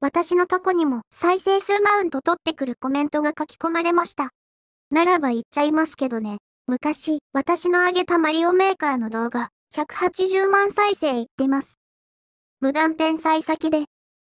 私のとこにも再生数マウント取ってくるコメントが書き込まれました。ならば言っちゃいますけどね。昔、私のあげたマリオメーカーの動画、180万再生いってます。無断転載先で